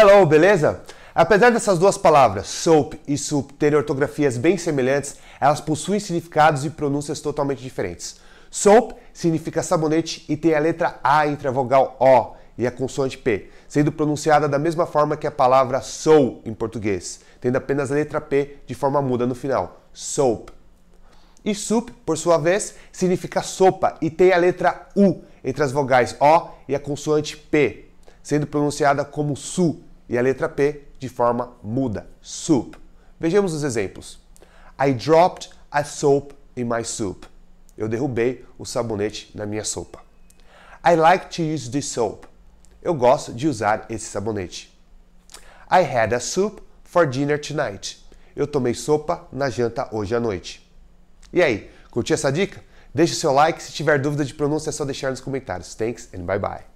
Hello, beleza? Apesar dessas duas palavras, soap e soup, terem ortografias bem semelhantes, elas possuem significados e pronúncias totalmente diferentes. Soap significa sabonete e tem a letra A entre a vogal O e a consoante P, sendo pronunciada da mesma forma que a palavra sou em português, tendo apenas a letra P de forma muda no final. Soap. E soup, por sua vez, significa sopa e tem a letra U entre as vogais O e a consoante P, sendo pronunciada como su e a letra P de forma muda, soup. Vejamos os exemplos. I dropped a soap in my soup. Eu derrubei o sabonete na minha sopa. I like to use this soap. Eu gosto de usar esse sabonete. I had a soup for dinner tonight. Eu tomei sopa na janta hoje à noite. E aí, curtiu essa dica? Deixe seu like. Se tiver dúvida de pronúncia, é só deixar nos comentários. Thanks and bye bye.